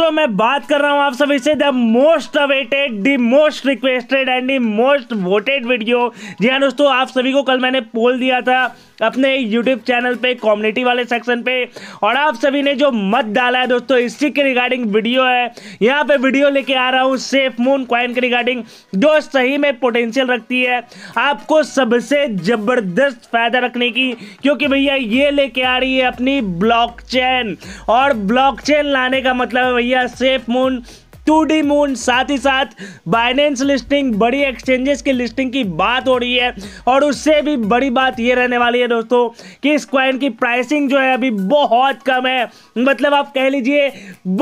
दोस्तों मैं बात कर रहा हूं आप सभी से the most awaited the most requested and the most voted video जी हाँ दोस्तों आप सभी को कल मैंने पोल दिया था अपने यूट्यूब चैनल पे कॉम्युनिटी वाले सेक्शन पे और आप सभी ने जो मत डाला है दोस्तों इसी के रिगार्डिंग वीडियो है यहाँ पे वीडियो लेके आ रहा हूँ सेफ मून क्वाइन के रिगार्डिंग जो सही में पोटेंशियल रखती है आपको सबसे जबरदस्त फायदा रखने की क्योंकि भैया ये लेके आ रही है अपनी ब्लॉक और ब्लॉक लाने का मतलब है भैया SafeMoon to the moon साथ ही साथ बाइनेंस लिस्टिंग बड़ी एक्सचेंजेस की लिस्टिंग की बात हो रही है और उससे भी बड़ी बात ये रहने वाली है दोस्तों कि इस क्वाइन की प्राइसिंग जो है अभी बहुत कम है मतलब आप कह लीजिए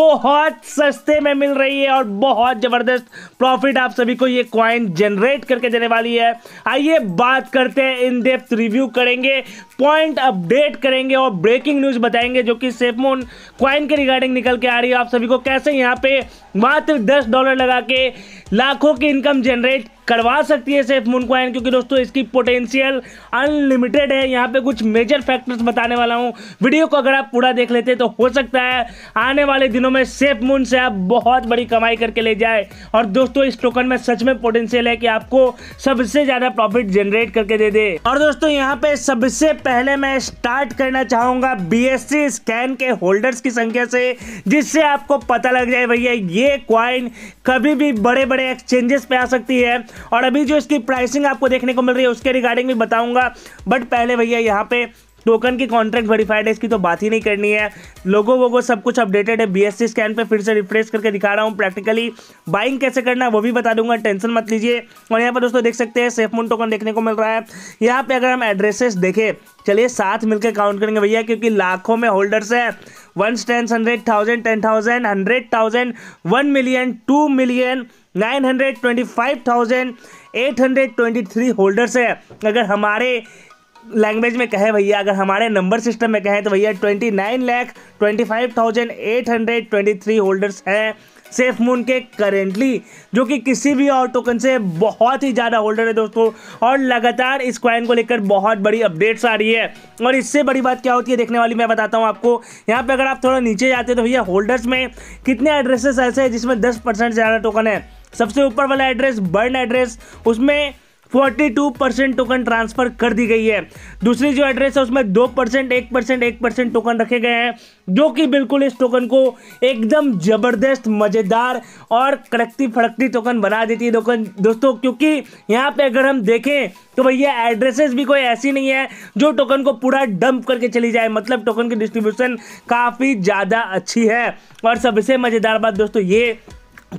बहुत सस्ते में मिल रही है और बहुत ज़बरदस्त प्रॉफिट आप सभी को ये क्वाइन जनरेट करके देने वाली है आइए बात करते हैं इन डेप्थ रिव्यू करेंगे पॉइंट अपडेट करेंगे और ब्रेकिंग न्यूज बताएंगे जो कि सेफमोन क्वाइन के रिगार्डिंग निकल के आ रही है आप सभी को कैसे यहाँ पे मात्र दस डॉलर लगा के लाखों की इनकम जनरेट करवा सकती है सेफ मून क्वाइन क्योंकि दोस्तों इसकी पोटेंशियल अनलिमिटेड है यहाँ पे कुछ मेजर फैक्टर्स बताने वाला हूँ वीडियो को अगर आप पूरा देख लेते तो हो सकता है आने वाले दिनों में सेफ मून से आप बहुत बड़ी कमाई करके ले जाए और दोस्तों इस टोकन में सच में पोटेंशियल है कि आपको सबसे ज़्यादा प्रॉफिट जनरेट करके दे दे और दोस्तों यहाँ पे सबसे पहले मैं स्टार्ट करना चाहूँगा बी स्कैन के होल्डर्स की संख्या से जिससे आपको पता लग जाए भैया ये क्वाइन कभी भी बड़े बड़े एक्सचेंजेस पे आ सकती है और अभी जो इसकी प्राइसिंग आपको देखने को मिल रही है उसके रिगार्डिंग भी बताऊंगा बट पहले भैया यहाँ पे टोकन की कॉन्ट्रैक्ट वेरीफाइड है इसकी तो बात ही नहीं करनी है लोगों वोगो सब कुछ अपडेटेड है बीएससी स्कैन पे फिर से रिफ्रेश करके दिखा रहा हूँ प्रैक्टिकली बाइंग कैसे करना है वो भी बता दूंगा टेंशन मत लीजिए और यहाँ पर दोस्तों देख सकते हैं सेफ मून टोकन देखने को मिल रहा है यहाँ पे अगर हम एड्रेसेस देखें चलिए साथ मिलकर काउंट करेंगे भैया क्योंकि लाखों में होल्डर्स हैं one ten hundred thousand ten thousand hundred thousand one million two million nine hundred twenty five thousand eight hundred twenty three holders है अगर हमारे लैंग्वेज में कहें भैया अगर हमारे नंबर सिस्टम में कहें तो भैया twenty nine lakh twenty five thousand eight hundred twenty three holders हैं सेफ मून के करेंटली जो कि किसी भी और टोकन से बहुत ही ज़्यादा होल्डर है दोस्तों और लगातार इस क्वाइन को लेकर बहुत बड़ी अपडेट्स आ रही है और इससे बड़ी बात क्या होती है देखने वाली मैं बताता हूँ आपको यहाँ पे अगर आप थोड़ा नीचे जाते तो भैया होल्डर्स में कितने एड्रेसेस ऐसे हैं जिसमें दस परसेंट ज़्यादा टोकन है सबसे ऊपर वाला एड्रेस बर्न एड्रेस उसमें 42 परसेंट टोकन ट्रांसफर कर दी गई है दूसरी जो एड्रेस है उसमें दो परसेंट एक परसेंट एक परसेंट टोकन रखे गए हैं जो कि बिल्कुल इस टोकन को एकदम ज़बरदस्त मज़ेदार और कड़कती फड़कती टोकन बना देती है टोकन दोस्तों क्योंकि यहाँ पे अगर हम देखें तो भैया एड्रेसेस भी कोई ऐसी नहीं है जो टोकन को पूरा डंप करके चली जाए मतलब टोकन की डिस्ट्रीब्यूशन काफ़ी ज़्यादा अच्छी है और सबसे मज़ेदार बात दोस्तों ये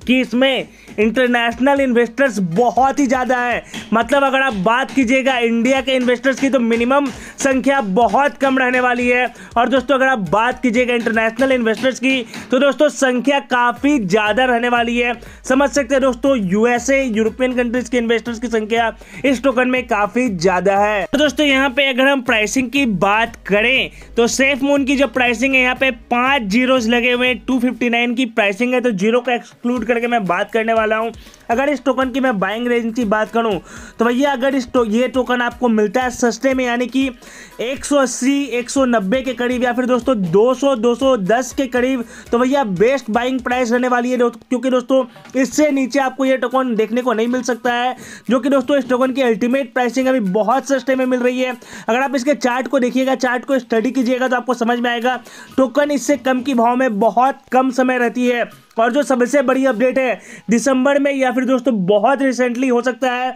कि इसमें इंटरनेशनल इन्वेस्टर्स बहुत ही ज़्यादा है मतलब अगर आप बात कीजिएगा इंडिया के इन्वेस्टर्स की तो मिनिमम संख्या बहुत कम रहने वाली है और दोस्तों अगर आप बात कीजिएगा इंटरनेशनल इन्वेस्टर्स की तो दोस्तों संख्या काफ़ी ज़्यादा रहने वाली है समझ सकते हैं दोस्तों यूएसए यूरोपियन कंट्रीज के इन्वेस्टर्स की संख्या इस टोकन में काफ़ी ज़्यादा है तो दोस्तों यहाँ पे अगर हम प्राइसिंग की बात करें तो सेफ मून की जो प्राइसिंग है यहाँ पे पाँच जीरोज लगे हुए हैं टू की प्राइसिंग है तो जीरो का एक्सक्लूड इंक्लूड करके मैं बात करने वाला हूँ अगर इस टोकन की मैं बाइंग रेंज की बात करूं तो भैया अगर इस टो, ये टोकन आपको मिलता है सस्ते में यानी कि एक सौ के करीब या फिर दोस्तों 200 210 के करीब तो भैया बेस्ट बाइंग प्राइस रहने वाली है क्योंकि दोस्तों इससे नीचे आपको ये टोकन देखने को नहीं मिल सकता है जो कि दोस्तों इस टोकन की अल्टीमेट प्राइसिंग अभी बहुत सस्ते में मिल रही है अगर आप इसके चार्ट को देखिएगा चार्ट को स्टडी कीजिएगा तो आपको समझ में आएगा टोकन इससे कम की भाव में बहुत कम समय रहती है और जो सबसे बड़ी अपडेट है दिसंबर में या फिर फिर दोस्तों बहुत रिसेंटली हो सकता है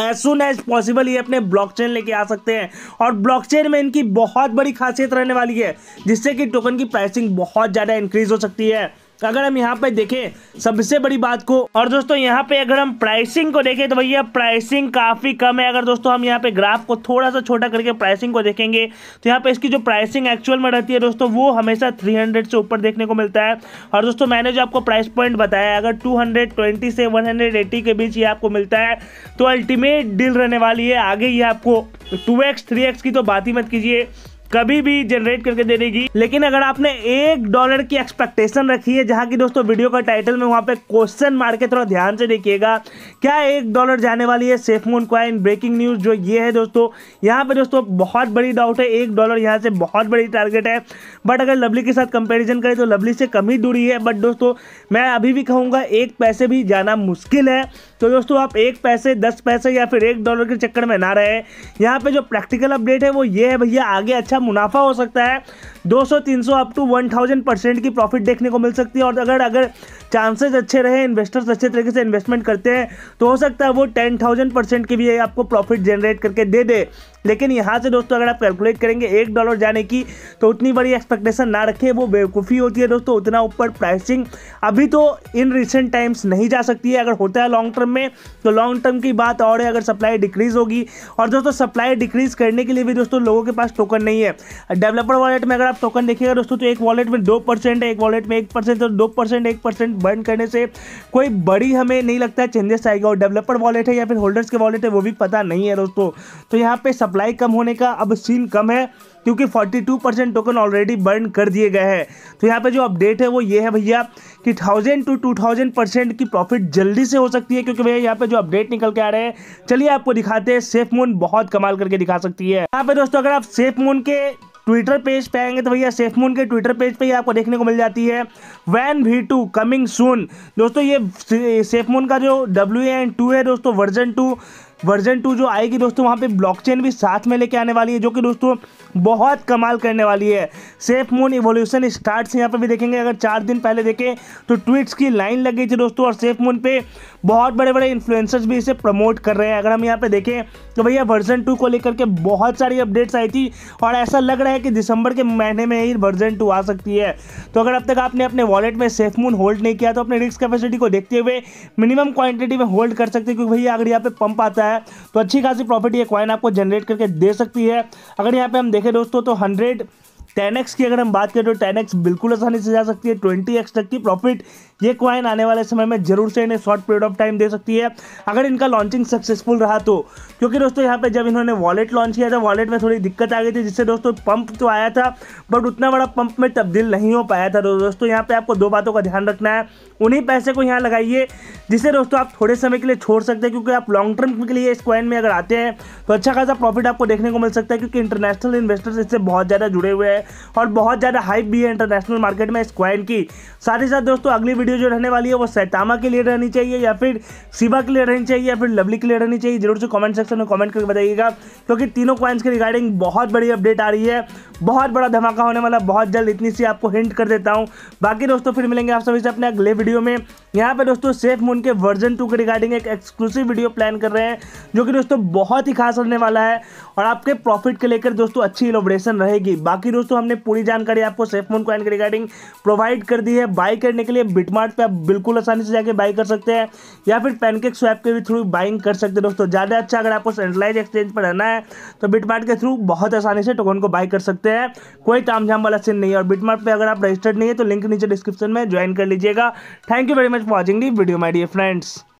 एज सुन एज पॉसिबल ये अपने ब्लॉकचेन लेके आ सकते हैं और ब्लॉकचेन में इनकी बहुत बड़ी खासियत रहने वाली है जिससे कि टोकन की प्राइसिंग बहुत ज़्यादा इंक्रीज हो सकती है अगर हम यहाँ पे देखें सबसे बड़ी बात को और दोस्तों यहाँ पे अगर हम प्राइसिंग को देखें तो भैया प्राइसिंग काफ़ी कम है अगर दोस्तों हम यहाँ पे ग्राफ को थोड़ा सा छोटा करके प्राइसिंग को देखेंगे तो यहाँ पे इसकी जो प्राइसिंग एक्चुअल में रहती है दोस्तों वो हमेशा 300 से ऊपर देखने को मिलता है और दोस्तों मैंने जो आपको प्राइस पॉइंट बताया अगर टू से वन के बीच ये आपको मिलता है तो अल्टीमेट डील रहने वाली है आगे ये आपको टू एक्स की तो बात ही मत कीजिए कभी भी जनरेट करके दे देगी लेकिन अगर आपने एक डॉलर की एक्सपेक्टेशन रखी है जहाँ की दोस्तों वीडियो का टाइटल में वहाँ पे क्वेश्चन मार के थोड़ा ध्यान से देखिएगा क्या एक डॉलर जाने वाली है SafeMoon coin breaking news जो ये है दोस्तों यहाँ पे दोस्तों बहुत बड़ी डाउट है एक डॉलर यहाँ से बहुत बड़ी टारगेट है बट अगर लवली के साथ कंपेरिजन करें तो लवली से कम ही दूरी है बट दोस्तों मैं अभी भी कहूँगा एक पैसे भी जाना मुश्किल है तो दोस्तों आप एक पैसे दस पैसे या फिर एक डॉलर के चक्कर में ना रहे यहाँ पे जो प्रैक्टिकल अपडेट है वो ये है भैया आगे अच्छा मुनाफा हो सकता है 200 300 अप टू 1000 परसेंट की प्रॉफिट देखने को मिल सकती है और अगर अगर चांसेस अच्छे रहे इन्वेस्टर्स अच्छे तरीके से इन्वेस्टमेंट करते हैं तो हो सकता है वो टेन थाउजेंड परसेंट की भी आपको प्रॉफिट जनरेट करके दे दे लेकिन यहाँ से दोस्तों अगर आप कैलकुलेट करेंगे एक डॉलर जाने की तो उतनी बड़ी एक्सपेक्टेशन ना रखें वो बेवकूफ़ी होती है दोस्तों उतना ऊपर प्राइसिंग अभी तो इन रिसेंट टाइम्स नहीं जा सकती है अगर होता है लॉन्ग टर्म में तो लॉन्ग टर्म की बात और है अगर सप्लाई डिक्रीज़ होगी और दोस्तों सप्लाई डिक्रीज़ करने के लिए भी दोस्तों लोगों के पास टोकन नहीं है डेवलपर वॉलेट में अगर आप आप टोकन देखिएगा दोस्तों तो एक वॉलेट में दो परसेंट एक वॉलेट में एक परसेंट तो दो परसेंट एक परसेंट बर्न करने से कोई बड़ी हमें नहीं लगता है चेंजेस आएगा और डेवलपर वॉलेट है या फिर होल्डर्स के वॉलेट है वो भी पता नहीं है दोस्तों तो यहाँ पर सप्लाई कम होने का अब सीन कम है क्योंकि 42 टोकन ऑलरेडी बर्न कर दिए गए हैं तो यहाँ पे जो अपडेट है वो ये है भैया कि 1000 टू 2000 परसेंट की प्रॉफिट जल्दी से हो सकती है क्योंकि भैया यहाँ पे जो अपडेट निकल के आ रहे हैं चलिए आपको दिखाते हैं सेफ मून बहुत कमाल करके दिखा सकती है यहाँ पे दोस्तों अगर आप सेफ मून के ट्विटर पेज पे आएंगे तो भैया सेफ मून के ट्विटर पेज पे ही आपको देखने को मिल जाती है वैन वी टू कमिंग सून दोस्तों ये सेफ मून का जो डब्ल्यू एन टू है दोस्तों वर्जन टू वर्जन टू जो आएगी दोस्तों वहाँ पे ब्लॉकचेन भी साथ में लेके आने वाली है जो कि दोस्तों बहुत कमाल करने वाली है सेफ मून इवोल्यूशन स्टार्ट से यहाँ पे भी देखेंगे अगर चार दिन पहले देखें तो ट्वीट्स की लाइन लग गई थी दोस्तों और सेफ मून पे बहुत बड़े बड़े इन्फ्लुएंसर्स भी इसे प्रमोट कर रहे हैं अगर हम यहाँ पे देखें तो भैया वर्जन टू को लेकर के बहुत सारी अपडेट्स आई थी और ऐसा लग रहा है कि दिसंबर के महीने में ही वर्जन टू आ सकती है तो अगर अब तक आपने अपने वॉलेट में सेफ मून होल्ड नहीं किया तो अपने रिस्क कैपेसिटी को देखते हुए मिनिमम क्वांटिटी में होल्ड कर सकते क्योंकि भैया अगर यहाँ पे पंप आता है है तो अच्छी खासी प्रॉफिट ये क्वाइन आपको जनरेट करके दे सकती है अगर यहाँ पर हम देखें दोस्तों तो हंड्रेड टेन एक्स की अगर हम बात करें तो टेन एक्स बिल्कुल आसानी से जा सकती है ट्वेंटी एक्स तक की प्रॉफिट ये क्वाइन आने वाले समय में जरूर से इन्हें शॉर्ट पीरियड ऑफ टाइम दे सकती है अगर इनका लॉन्चिंग सक्सेसफुल रहा तो क्योंकि दोस्तों यहाँ पे जब इन्होंने वॉलेट लॉन्च किया था वॉलेट में थोड़ी दिक्कत आ गई थी जिससे दोस्तों पंप तो आया था बट उतना बड़ा पंप में तब्दील नहीं हो पाया था तो दोस्तों यहाँ पर आपको दो बातों का ध्यान रखना है उन्हीं पैसे को यहाँ लगाइए जिसे दोस्तों आप थोड़े समय के लिए छोड़ सकते हैं क्योंकि आप लॉन्ग टर्म के लिए इस क्वाइन में अगर आते हैं तो अच्छा खासा प्रॉफिट आपको देखने को मिल सकता है क्योंकि इंटरनेशनल इन्वेस्टर्स इससे बहुत ज़्यादा जुड़े हुए हैं और बहुत ज़्यादा हाइप भी है इंटरनेशनल मार्केट में इस क्वाइन की साथ ही साथ दोस्तों अगली वीडियो जो रहने वाली है वो सैतामा के लिए रहनी चाहिए या फिर शिवा के लिए रहनी चाहिए या फिर लवली के लिए रहनी चाहिए जरूर से कॉमेंट सेक्शन में कॉमेंट करके बताइएगा क्योंकि तीनों क्वाइंस के रिगार्डिंग बहुत बड़ी अपडेट आ रही है बहुत बड़ा धमाका होने वाला बहुत जल्द इतनी सी आपको हिंट कर देता हूँ बाकी दोस्तों फिर मिलेंगे आप सभी से अपने अगले वीडियो में यहाँ पर दोस्तों सेफ फ़ोन के वर्जन टू के रिगार्डिंग एक एक्सक्लूसिव वीडियो प्लान कर रहे हैं जो कि दोस्तों बहुत ही खास रहने वाला है और आपके प्रॉफिट के लेकर दोस्तों अच्छी इलोब्रेशन रहेगी बाकी दोस्तों हमने पूरी जानकारी आपको सेफ फोन कॉइन के रिगार्डिंग प्रोवाइड कर दी है बाई करने के लिए बिटमार्ट पर आप बिल्कुल आसानी से जाकर बाई कर सकते हैं या फिर पैनकेक स्वैप के भी थ्रू बाइंग कर सकते हैं दोस्तों ज़्यादा अच्छा अगर आपको सेंट्रलाइज एक्सचेंज पर रहना है तो बिटमार्ट के थ्रू बहुत आसानी से टोकन को बाई कर सकते हैं कोई तामझाम वाला सीन नहीं और बिटमार्ट पर अगर आप रजिस्टर्ड नहीं है तो लिंक नीचे डिस्क्रिप्शन में ज्वाइन कर लीजिएगा thank you very much for watching the video my friends